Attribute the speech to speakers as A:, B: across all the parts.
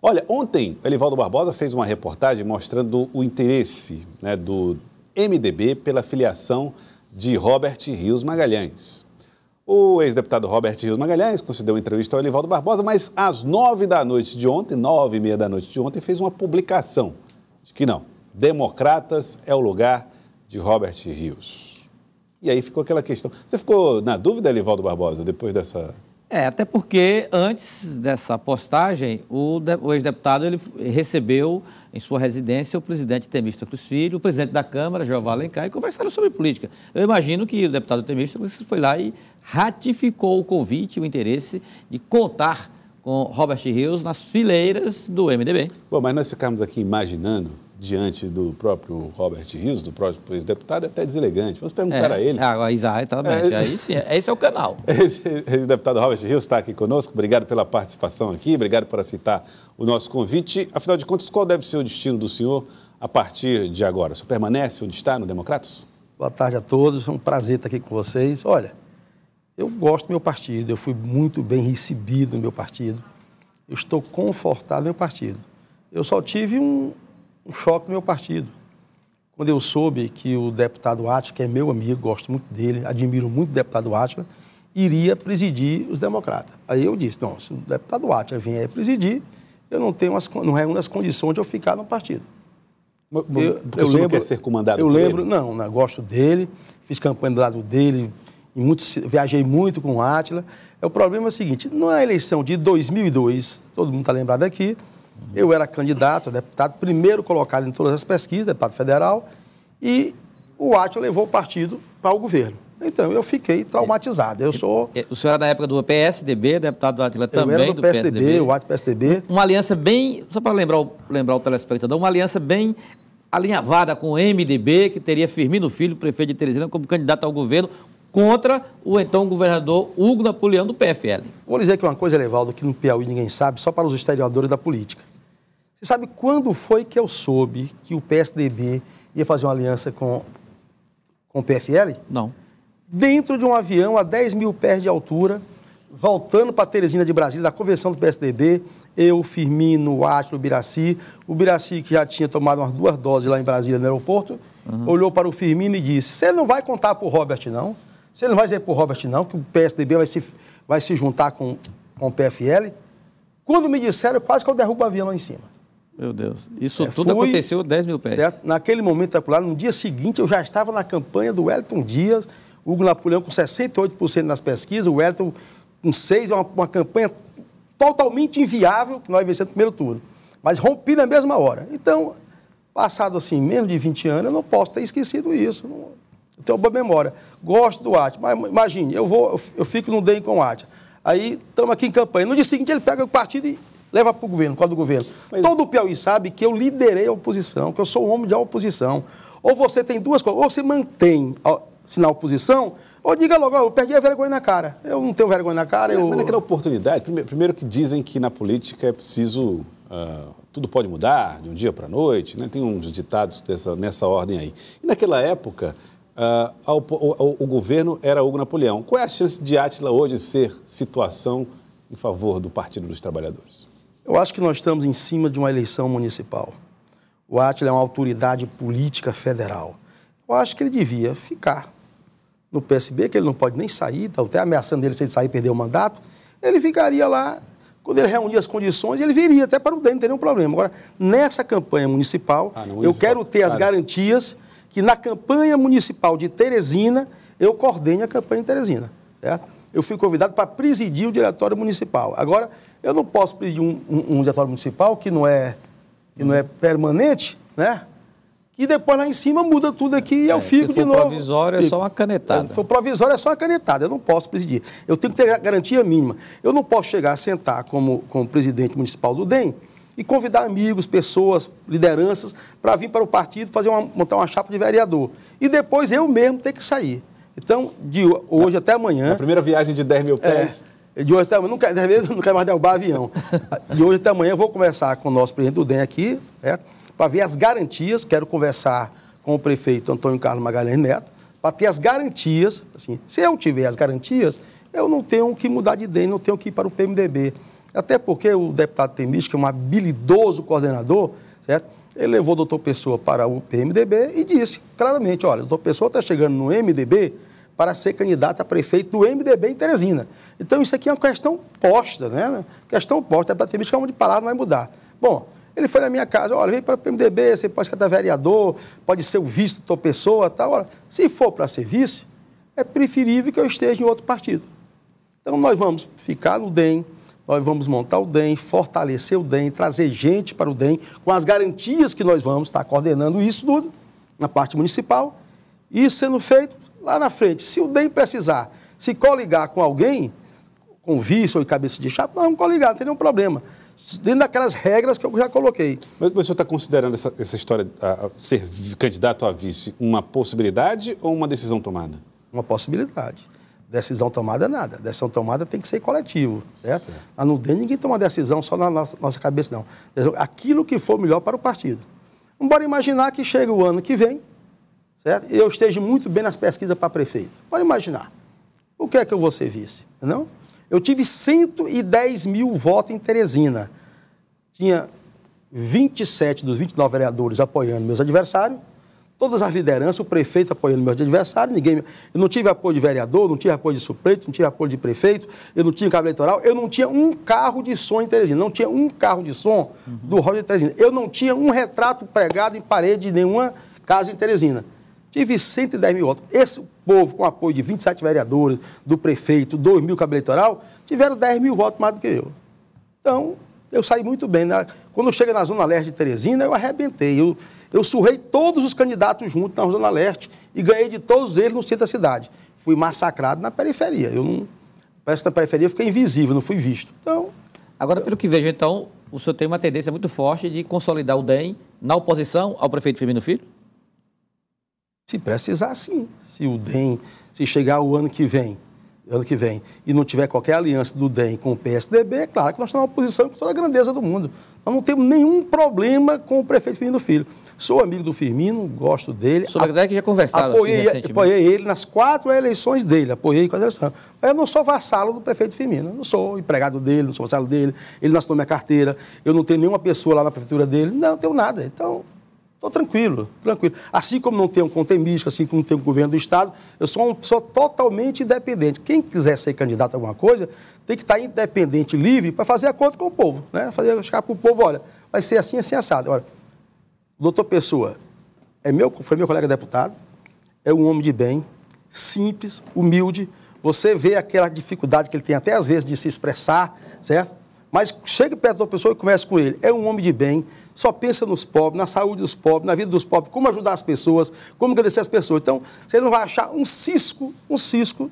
A: Olha, ontem o Elivaldo Barbosa fez uma reportagem mostrando o interesse né, do MDB pela filiação de Robert Rios Magalhães. O ex-deputado Robert Rios Magalhães concedeu entrevista ao Elivaldo Barbosa, mas às nove da noite de ontem, nove e meia da noite de ontem, fez uma publicação de que não, Democratas é o lugar de Robert Rios. E aí ficou aquela questão. Você ficou na dúvida, Elivaldo Barbosa, depois dessa
B: é, até porque antes dessa postagem, o, o ex-deputado ele recebeu em sua residência o presidente Temístocles Filho, o presidente da Câmara, Jeová Alencar, e conversaram sobre política. Eu imagino que o deputado Temístocles foi lá e ratificou o convite, o interesse de contar com Robert Rios nas fileiras do MDB. Bom, mas nós ficamos aqui imaginando diante do próprio Robert
A: Rios, do próprio ex-deputado, é até deselegante. Vamos perguntar é, a ele. Ah,
B: tá exatamente. É, aí sim, é, esse é o canal.
A: Ex-deputado Robert Rios está aqui conosco. Obrigado pela participação aqui, obrigado por aceitar o nosso convite. Afinal de contas, qual deve ser o destino do senhor a partir de agora? O senhor
C: permanece onde está, no Democratas? Boa tarde a todos, é um prazer estar aqui com vocês. Olha, eu gosto do meu partido, eu fui muito bem recebido no meu partido, eu estou confortável no meu partido. Eu só tive um, um choque no meu partido. Quando eu soube que o deputado Atila, que é meu amigo, gosto muito dele, admiro muito o deputado Atila, iria presidir os democratas. Aí eu disse, não, se o deputado Atila vier presidir, eu não tenho as, não reúno é as condições de eu ficar no partido. Mas, eu, porque eu lembro, não quer ser comandado Eu lembro, ele? não, não, gosto dele, fiz campanha do lado dele, muito, viajei muito com o Atila. É, o problema é o seguinte, na é eleição de 2002, todo mundo está lembrado aqui, eu era candidato a deputado, primeiro colocado em todas as pesquisas, deputado federal, e o ato levou o partido para o governo. Então, eu fiquei traumatizado. Eu sou...
B: É, o senhor era da época do PSDB, deputado Atila também eu era do, do PSDB, PSDB, o
C: ato PSDB.
B: Uma aliança bem, só para lembrar o, lembrar o telespectador, uma aliança bem alinhavada com o MDB, que teria Firmino Filho, prefeito de Teresina, como candidato ao governo, contra o então
C: governador Hugo Napoleão do PFL. Vou dizer que uma coisa, Levaldo, que no Piauí ninguém sabe, só para os historiadores da política. Você sabe quando foi que eu soube que o PSDB ia fazer uma aliança com, com o PFL? Não. Dentro de um avião a 10 mil pés de altura, voltando para Teresina de Brasília, da convenção do PSDB, eu, Firmino, Átilo, o Biraci. O Biraci, que já tinha tomado umas duas doses lá em Brasília, no aeroporto, uhum. olhou para o Firmino e disse: Você não vai contar para o Robert, não? Você não vai dizer para o Robert, não, que o PSDB vai se, vai se juntar com, com o PFL? Quando me disseram, quase que eu derrubo o avião lá em cima. Meu Deus. Isso é, tudo fui, aconteceu 10 mil pés. Certo? Naquele momento particular, tá no dia seguinte, eu já estava na campanha do Wellington Dias, Hugo Napoleão com 68% nas pesquisas, o Wellington com 6%, uma, uma campanha totalmente inviável que nós vencemos no primeiro turno. Mas rompi na mesma hora. Então, passado assim, menos de 20 anos, eu não posso ter esquecido isso. Eu tenho boa memória. Gosto do Atma. Mas imagine, eu, vou, eu fico no DEM com o Atma. Aí estamos aqui em campanha. No dia seguinte ele pega o partido e leva para o governo, qual do governo? Mas... Todo o Piauí sabe que eu liderei a oposição, que eu sou o homem da oposição. Ou você tem duas coisas, ou você mantém se na oposição, ou diga logo, ó, eu perdi a vergonha na cara. Eu não tenho vergonha na cara. Mas, eu... mas naquela
A: oportunidade, primeiro, que dizem que na política é preciso. Uh, tudo pode mudar de um dia para a noite, né? tem uns ditados dessa, nessa ordem aí. E naquela época, uh, o, governo era Hugo Napoleão. Qual é a chance de Átila hoje ser situação em favor do Partido dos Trabalhadores?
C: Eu acho que nós estamos em cima de uma eleição municipal. O Atila é uma autoridade política federal. Eu acho que ele devia ficar no PSB, que ele não pode nem sair, está até ameaçando ele se ele sair e perder o mandato. Ele ficaria lá, quando ele reunir as condições, ele viria até para o DEM, não tem nenhum problema. Agora, nessa campanha municipal, ah, eu quero ter as garantias que na campanha municipal de Teresina, eu coordene a campanha de Teresina, certo? eu fui convidado para presidir o diretório municipal. Agora, eu não posso presidir um, um, um diretório municipal que não é, que não é permanente, né? E depois lá em cima muda tudo aqui e é, eu fico de novo. provisório é só uma canetada. Foi provisório é só uma canetada, eu não posso presidir. Eu tenho que ter garantia mínima. Eu não posso chegar a sentar como, como presidente municipal do DEM e convidar amigos, pessoas, lideranças para vir para o partido fazer uma, montar uma chapa de vereador. E depois eu mesmo ter que sair. Então, de hoje na, até amanhã. A primeira viagem de 10 mil é, pés. É, de hoje até amanhã, não quero, vezes, não quero mais derrubar avião. de hoje até amanhã, eu vou conversar com o nosso presidente do DEM aqui, é, para ver as garantias. Quero conversar com o prefeito Antônio Carlos Magalhães Neto, para ter as garantias. Assim, se eu tiver as garantias, eu não tenho que mudar de DEM, não tenho que ir para o PMDB. Até porque o deputado Temístico, que é um habilidoso coordenador, certo? Ele levou o doutor Pessoa para o PMDB e disse claramente, olha, o doutor Pessoa está chegando no MDB para ser candidato a prefeito do MDB em Teresina. Então, isso aqui é uma questão posta, né? Questão posta, é para chama de palavra, não vai mudar. Bom, ele foi na minha casa, olha, vem para o PMDB, você pode ser vereador, pode ser o vice do doutor Pessoa, tal. Olha, se for para ser vice, é preferível que eu esteja em outro partido. Então, nós vamos ficar no DEM, nós vamos montar o DEM, fortalecer o DEM, trazer gente para o DEM, com as garantias que nós vamos estar coordenando isso tudo na parte municipal. Isso sendo feito lá na frente. Se o DEM precisar se coligar com alguém, com vice ou cabeça de chapa, vamos coligar, não tem nenhum problema dentro daquelas regras que eu já coloquei. Mas, mas o senhor está considerando essa, essa história de ser candidato a
A: vice uma possibilidade ou uma decisão tomada?
C: Uma possibilidade decisão tomada, nada. Decisão tomada tem que ser coletivo, certo? Mas não tem ninguém tomar decisão só na nossa, nossa cabeça, não. Aquilo que for melhor para o partido. Bora imaginar que chega o ano que vem, certo? Eu esteja muito bem nas pesquisas para prefeito. pode imaginar. O que é que eu vou ser vice? Não? Eu tive 110 mil votos em Teresina. Tinha 27 dos 29 vereadores apoiando meus adversários Todas as lideranças, o prefeito apoiando meu adversário ninguém. Eu não tive apoio de vereador, não tive apoio de suplente, não tive apoio de prefeito, eu não tinha cabo eleitoral, eu não tinha um carro de som em Teresina, não tinha um carro de som uhum. do Roger Teresina. Eu não tinha um retrato pregado em parede de nenhuma casa em Teresina. Tive 110 mil votos. Esse povo, com apoio de 27 vereadores, do prefeito, 2 mil cabo eleitoral, tiveram 10 mil votos mais do que eu. Então, eu saí muito bem. Né? Quando chega na Zona Leste de Teresina, eu arrebentei. Eu, eu surrei todos os candidatos juntos na Zona Leste e ganhei de todos eles no centro da cidade. Fui massacrado na periferia. Eu não. Parece que na periferia eu fiquei invisível, não fui visto.
B: Então. Agora, eu... pelo que vejo, então, o senhor tem uma tendência muito forte de consolidar o DEM na oposição ao prefeito Firmino Filho?
C: Se precisar, sim. Se o DEM, se chegar o ano que vem, ano que vem, e não tiver qualquer aliança do DEM com o PSDB, é claro que nós estamos na oposição com toda a grandeza do mundo. Nós não temos nenhum problema com o prefeito Firmino Filho. Sou amigo do Firmino, gosto dele.
B: Sou a que já conversaram assim apoiei, assim, apoiei
C: ele nas quatro eleições dele, apoiei com a eleição. Mas eu não sou vassalo do prefeito Firmino, eu não sou empregado dele, não sou vassalo dele, ele não assinou minha carteira, eu não tenho nenhuma pessoa lá na prefeitura dele, não, tenho nada. Então, Estou tranquilo, tranquilo. Assim como não tenho contemístico, assim como não tenho governo do Estado, eu sou uma pessoa totalmente independente. Quem quiser ser candidato a alguma coisa, tem que estar independente, livre, para fazer a conta com o povo. Né? Fazer chegar para o povo, olha, vai ser assim, assim, assado. Olha, Doutor Pessoa é meu, foi meu colega deputado, é um homem de bem, simples, humilde. Você vê aquela dificuldade que ele tem até às vezes de se expressar, certo? Mas chegue perto da pessoa e converse com ele. É um homem de bem, só pensa nos pobres, na saúde dos pobres, na vida dos pobres, como ajudar as pessoas, como agradecer as pessoas. Então, você não vai achar um cisco, um cisco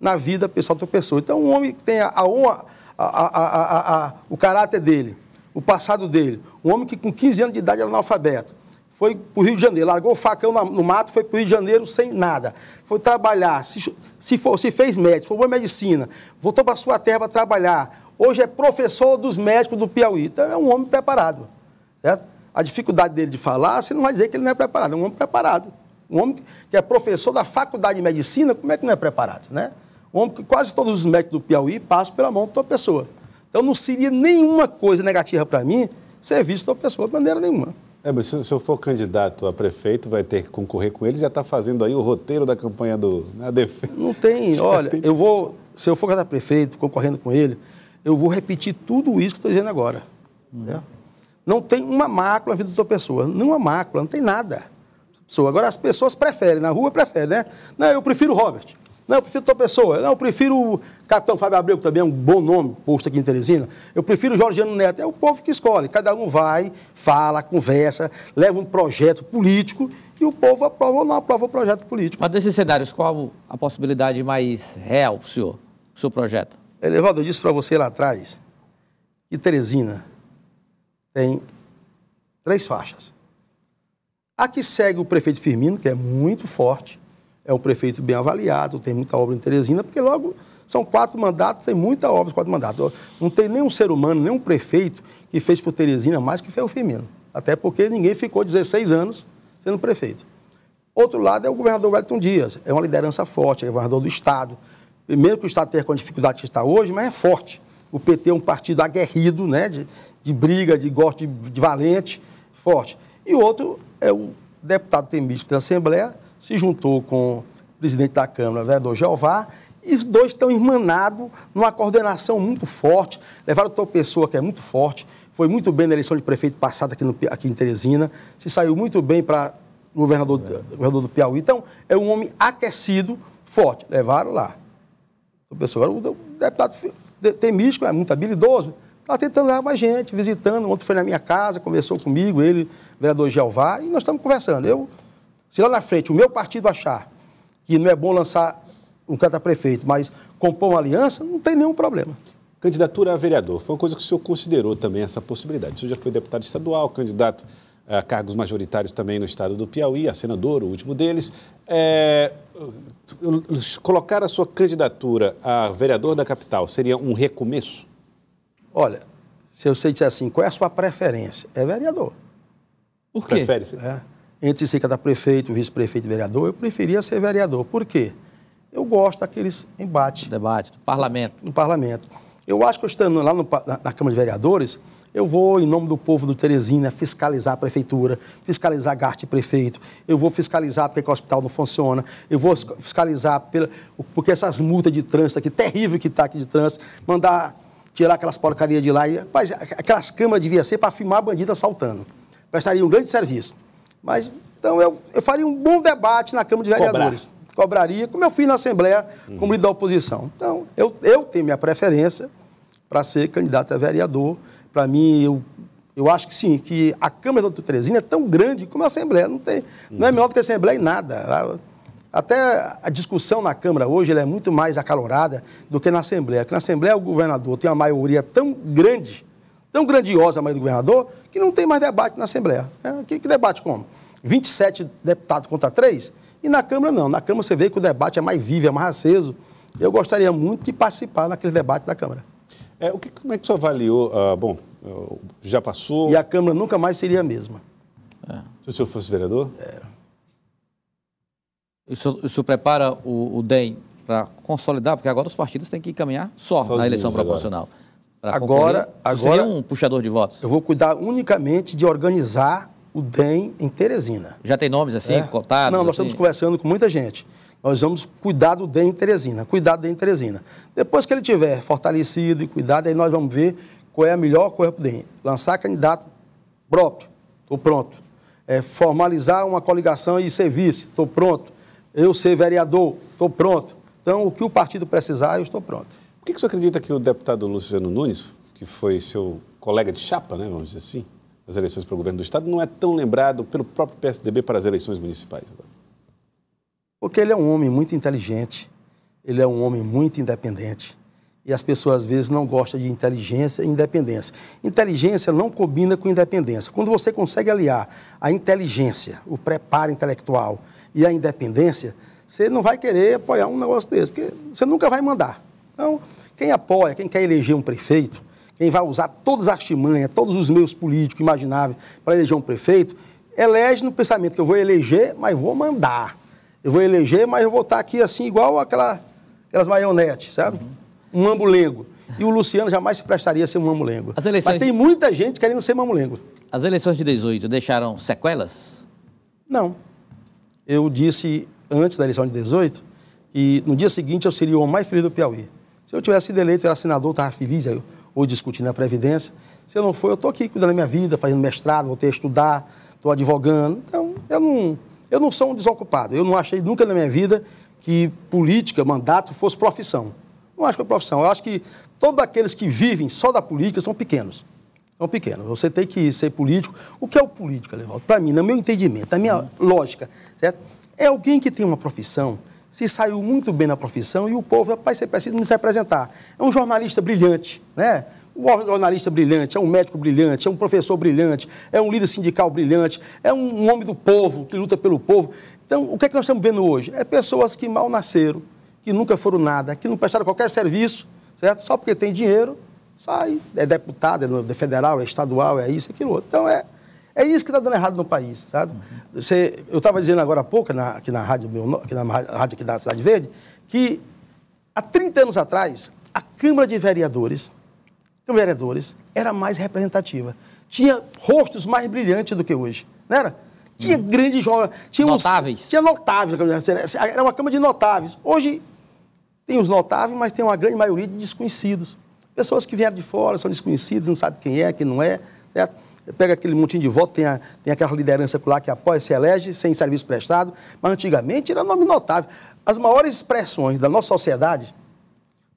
C: na vida pessoal da pessoa. Então, um homem que tem a, a, a, a o caráter dele, o passado dele. Um homem que com 15 anos de idade era analfabeto. Foi para o Rio de Janeiro, largou o facão no mato, foi para o Rio de Janeiro sem nada. Foi trabalhar, se, se, for, se fez médico, formou medicina, voltou para sua terra para trabalhar. Hoje é professor dos médicos do Piauí. Então é um homem preparado. Certo? A dificuldade dele de falar, você não vai dizer que ele não é preparado, é um homem preparado. Um homem que é professor da faculdade de medicina, como é que não é preparado, né? Um homem que quase todos os médicos do Piauí passam pela mão de uma pessoa. Então não seria nenhuma coisa negativa para mim ser visto uma pessoa de maneira nenhuma. É, mas se, se eu for candidato a prefeito, vai ter que concorrer com ele, já está fazendo aí o roteiro da campanha do, na né, defesa. Não tem, olha, tem... eu vou, se eu for candidato a prefeito, concorrendo com ele, eu vou repetir tudo isso que estou dizendo agora. Uhum. Né? Não tem uma mácula na vida da outra pessoa, nenhuma mácula, não tem nada. Agora as pessoas preferem, na rua preferem, né? Não, eu prefiro o Robert. Não, eu prefiro tal pessoa. Não, eu prefiro o Capitão Fábio Abreu, que também é um bom nome, posto aqui em Teresina. Eu prefiro o Jorgiano Neto. É o povo que escolhe. Cada um vai, fala, conversa, leva um projeto político e o povo aprova ou não aprova o projeto político.
B: Mas desses cenários, qual a possibilidade mais real, senhor,
C: o seu projeto? Elevado, eu disse para você lá atrás que Teresina tem três faixas. A que segue o prefeito Firmino, que é muito forte, é um prefeito bem avaliado, tem muita obra em Teresina, porque logo são quatro mandatos, tem muita obra, quatro mandatos. Não tem nenhum ser humano, nenhum prefeito que fez por Teresina mais que Ferro Firmino. Até porque ninguém ficou 16 anos sendo prefeito. Outro lado é o governador Wellington Dias, é uma liderança forte, é governador do Estado. Primeiro que o Estado tem com a dificuldade que está hoje, mas é forte. O PT é um partido aguerrido, né, de, de briga, de gosto de, de valente, forte. E o outro é o deputado Temístico da Assembleia, se juntou com o presidente da Câmara, o vereador Jeová, e os dois estão irmanados numa coordenação muito forte. Levaram outra pessoa que é muito forte, foi muito bem na eleição de prefeito passada aqui, no, aqui em Teresina, se saiu muito bem para o governador, é. governador do Piauí. Então, é um homem aquecido, forte. Levaram lá. O pessoal, o deputado Temístico é muito habilidoso, está tentando levar mais gente, visitando. Ontem foi na minha casa, conversou comigo, ele, vereador Jeová, e nós estamos conversando. Eu se lá na frente o meu partido achar que não é bom lançar um candidato a prefeito, mas compor uma aliança, não tem nenhum problema. Candidatura a vereador, foi uma coisa que o senhor considerou também essa possibilidade.
A: O senhor já foi deputado estadual, candidato a cargos majoritários também no estado do Piauí, a senador, o último deles. É, colocar a sua candidatura a
C: vereador da capital seria um recomeço? Olha, se eu sei dizer assim, qual é a sua preferência? É vereador. Por quê? Prefere-se. É entre ser cada prefeito, vice-prefeito e vereador, eu preferia ser vereador. Por quê? Eu gosto daqueles embates. Debate, do parlamento. no parlamento. Eu acho que eu estando lá no, na, na, Câmara de Vereadores, eu vou, em nome do povo do Teresina, fiscalizar a prefeitura, fiscalizar a gasto prefeito, eu vou fiscalizar porque o hospital não funciona, eu vou fiscalizar pela, porque essas multas de trânsito aqui, terrível que está aqui de trânsito, mandar tirar aquelas porcarias de lá. E, rapaz, aquelas câmaras deviam ser para filmar bandido assaltando. Prestaria um grande serviço. Mas, então, eu, eu faria um bom debate na Câmara de Vereadores. Cobrar. Cobraria, como eu fiz na Assembleia, uhum. como líder da oposição. Então, eu, eu tenho minha preferência para ser candidato a vereador. Para mim, eu, eu acho que sim, que a Câmara do Terezinha é tão grande como a Assembleia. Não, tem, uhum. não é uhum. menor do que a Assembleia em nada. Até a discussão na Câmara hoje é muito mais acalorada do que na Assembleia. Porque na Assembleia o governador tem uma maioria tão grande tão grandiosa a maioria do governador que não tem mais debate na Assembleia. É, que, que debate como? 27 deputados contra 3? E na Câmara não. Na Câmara você vê que o debate é mais vivo, é mais aceso. Eu gostaria muito de participar naquele debate da Câmara.
A: É, o que, como é que você avaliou? Ah, bom, é, já
C: passou. E a Câmara nunca mais seria a mesma.
B: É. Se o senhor fosse vereador? É. O senhor, o senhor prepara o, o DEM para consolidar, porque agora os partidos têm que caminhar só Sozinhos na eleição proporcional. Agora
C: agora, agora um puxador de votos? Eu vou cuidar unicamente de organizar o DEM em Teresina.
B: Já tem nomes assim, é? cotados? Não, nós assim? estamos
C: conversando com muita gente. Nós vamos cuidar do DEM em Teresina, cuidar do DEM em Teresina. Depois que ele tiver fortalecido e cuidado, aí nós vamos ver qual é a melhor coisa para o DEM. Lançar candidato próprio, estou pronto. É, formalizar uma coligação e ser vice, estou pronto. Eu ser vereador, estou pronto. Então, o que o partido precisar, eu estou
A: pronto que, que você acredita que o deputado Luciano Nunes, que foi seu colega de chapa, né, vamos dizer assim, nas eleições para o governo do Estado, não é tão lembrado pelo próprio PSDB para as eleições municipais?
C: Porque ele é um homem muito inteligente, ele é um homem muito independente. E as pessoas às vezes não gostam de inteligência e independência. Inteligência não combina com independência. Quando você consegue aliar a inteligência, o preparo intelectual e a independência, você não vai querer apoiar um negócio desse, porque você nunca vai mandar. Então, quem apoia, quem quer eleger um prefeito, quem vai usar todas as artimanhas, todos os meios políticos imagináveis para eleger um prefeito, elege no pensamento que eu vou eleger, mas vou mandar. Eu vou eleger, mas eu vou estar aqui assim, igual aquela, aquelas maionetes, sabe? Uhum. Um mambulengo. E o Luciano jamais se prestaria a ser um mamulengo. Eleições... Mas tem muita gente querendo ser mamulengo.
B: As eleições de 18 deixaram sequelas?
C: Não. Eu disse antes da eleição de 18 que no dia seguinte eu seria o homem mais feliz do Piauí. Se eu tivesse sido eleito, era senador, estava feliz aí, hoje discutindo a Previdência. Se eu não for, eu estou aqui cuidando da minha vida, fazendo mestrado, voltei a estudar, estou advogando. Então, eu não, eu não sou um desocupado. Eu não achei nunca na minha vida que política, mandato, fosse profissão. Não acho que é profissão. Eu acho que todos aqueles que vivem só da política são pequenos. São pequenos. Você tem que ser político. O que é o político, Levaldo? Para mim, no meu entendimento, na minha lógica, certo? É alguém que tem uma profissão se saiu muito bem na profissão e o povo, rapaz, você precisa nos representar. É um jornalista brilhante, né? Um jornalista brilhante, é um médico brilhante, é um professor brilhante, é um líder sindical brilhante, é um homem do povo que luta pelo povo. Então, o que é que nós estamos vendo hoje? É pessoas que mal nasceram, que nunca foram nada, que não prestaram qualquer serviço, certo? Só porque tem dinheiro, sai, é deputado, é federal, é estadual, é isso, é aquilo outro. Então, é, é isso que está dando errado no país, sabe? Você, eu estava dizendo agora há pouco, na, aqui, na rádio, aqui na rádio aqui da Cidade Verde, que há 30 anos atrás, a Câmara de Vereadores, Câmara de Vereadores era mais representativa. Tinha rostos mais brilhantes do que hoje, não era? Tinha hum. grandes jovens. Tinha notáveis. Uns, tinha notáveis. Era uma Câmara de notáveis. Hoje tem os notáveis, mas tem uma grande maioria de desconhecidos. Pessoas que vieram de fora, são desconhecidas, não sabem quem é, quem não é, certo? pega aquele montinho de voto, tem, a, tem aquela liderança lá que apoia, se elege, sem serviço prestado, mas antigamente era nome notável. As maiores expressões da nossa sociedade,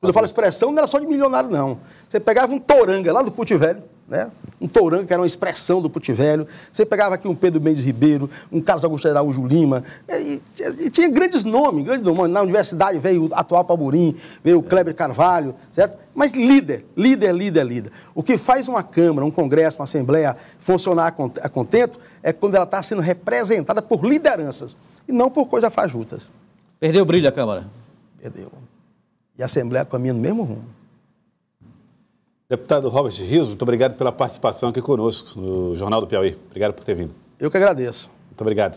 C: quando eu falo expressão, não era só de milionário, não. Você pegava um toranga lá do Puti Velho, né? um Tourão, que era uma expressão do Putivelho. Você pegava aqui um Pedro Mendes Ribeiro, um Carlos Augusto Araújo Lima. E, e, e tinha grandes nomes, grandes nomes. Na universidade veio o atual Paburim veio o Kleber Carvalho, certo? Mas líder, líder, líder, líder. O que faz uma Câmara, um Congresso, uma Assembleia funcionar a contento é quando ela está sendo representada por lideranças e não por coisas fajutas.
B: Perdeu o brilho a Câmara?
C: Perdeu. E a Assembleia caminha no mesmo rumo.
A: Deputado Robert Rios, muito obrigado pela participação aqui conosco no Jornal do Piauí. Obrigado por ter vindo. Eu que agradeço. Muito obrigado.